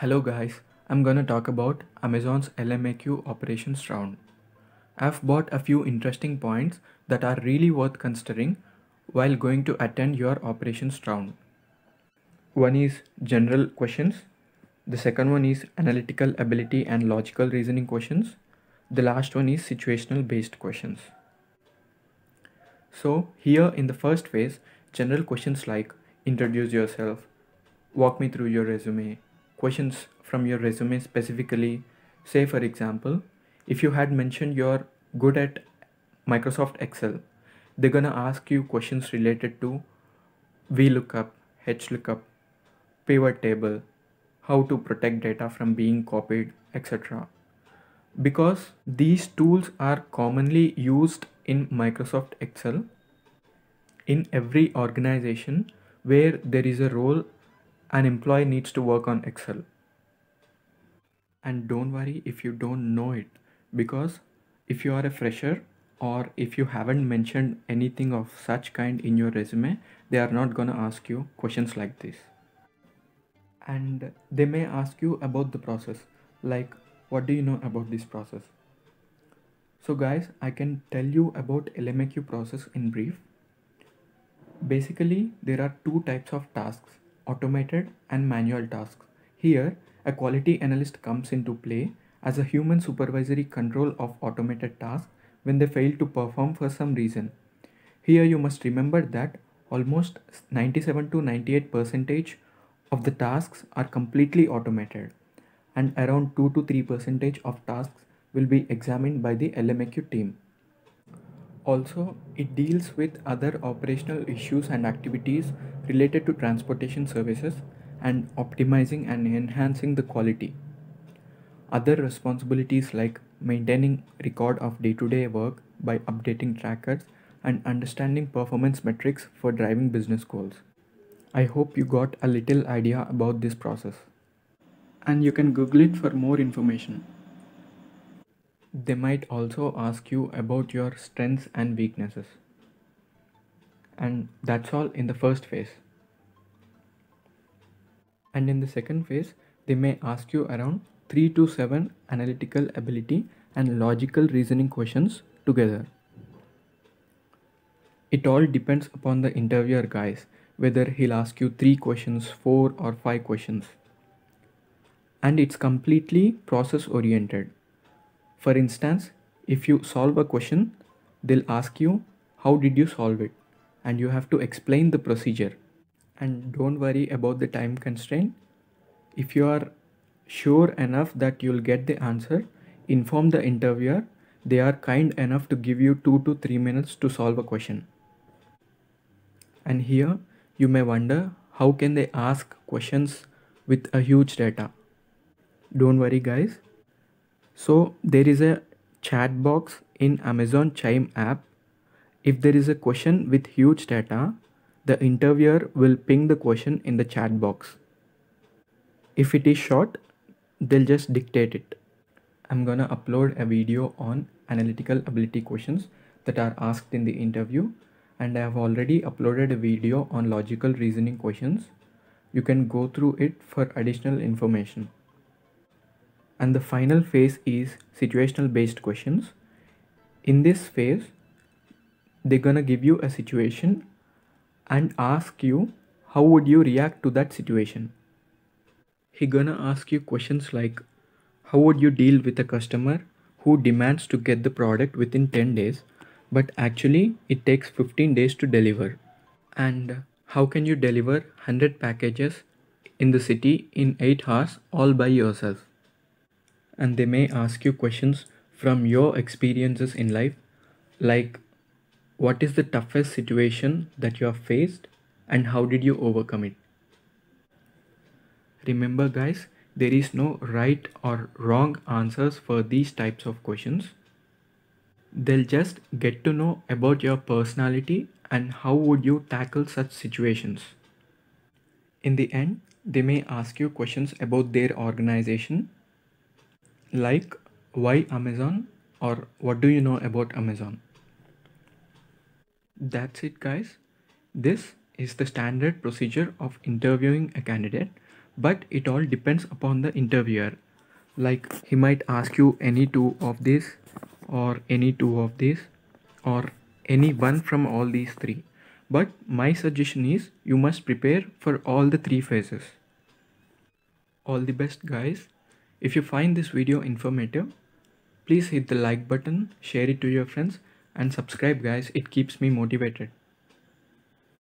Hello guys, I'm gonna talk about Amazon's LMAQ operations round. I've bought a few interesting points that are really worth considering while going to attend your operations round. One is general questions. The second one is analytical ability and logical reasoning questions. The last one is situational based questions. So here in the first phase, general questions like introduce yourself, walk me through your resume, questions from your resume specifically say for example if you had mentioned you're good at microsoft excel they're gonna ask you questions related to vlookup hlookup pivot table how to protect data from being copied etc because these tools are commonly used in microsoft excel in every organization where there is a role an employee needs to work on Excel. And don't worry if you don't know it because if you are a fresher or if you haven't mentioned anything of such kind in your resume, they are not gonna ask you questions like this. And they may ask you about the process, like what do you know about this process? So guys, I can tell you about LMAQ process in brief. Basically, there are two types of tasks automated, and manual tasks. Here, a quality analyst comes into play as a human supervisory control of automated tasks when they fail to perform for some reason. Here you must remember that almost 97 to 98 percentage of the tasks are completely automated and around 2 to 3 percentage of tasks will be examined by the LMAQ team. Also, it deals with other operational issues and activities related to transportation services and optimizing and enhancing the quality. Other responsibilities like maintaining record of day-to-day work by updating trackers and understanding performance metrics for driving business goals. I hope you got a little idea about this process. And you can google it for more information. They might also ask you about your strengths and weaknesses. And that's all in the first phase. And in the second phase, they may ask you around 3 to 7 analytical ability and logical reasoning questions together. It all depends upon the interviewer, guys, whether he'll ask you 3 questions, 4 or 5 questions. And it's completely process oriented. For instance, if you solve a question, they'll ask you, how did you solve it? And you have to explain the procedure. And don't worry about the time constraint. If you are sure enough that you'll get the answer, inform the interviewer. They are kind enough to give you 2 to 3 minutes to solve a question. And here you may wonder how can they ask questions with a huge data. Don't worry guys, so there is a chat box in amazon chime app if there is a question with huge data the interviewer will ping the question in the chat box if it is short they'll just dictate it i'm gonna upload a video on analytical ability questions that are asked in the interview and I have already uploaded a video on logical reasoning questions. You can go through it for additional information and the final phase is situational based questions in this phase they're gonna give you a situation and ask you how would you react to that situation he gonna ask you questions like how would you deal with a customer who demands to get the product within 10 days but actually it takes 15 days to deliver and how can you deliver 100 packages in the city in 8 hours all by yourself and they may ask you questions from your experiences in life like what is the toughest situation that you have faced and how did you overcome it remember guys there is no right or wrong answers for these types of questions they'll just get to know about your personality and how would you tackle such situations in the end they may ask you questions about their organization like why Amazon or what do you know about Amazon. That's it guys. This is the standard procedure of interviewing a candidate but it all depends upon the interviewer. Like he might ask you any two of this or any two of this or any one from all these three. But my suggestion is you must prepare for all the three phases. All the best guys. If you find this video informative, please hit the like button, share it to your friends and subscribe guys, it keeps me motivated.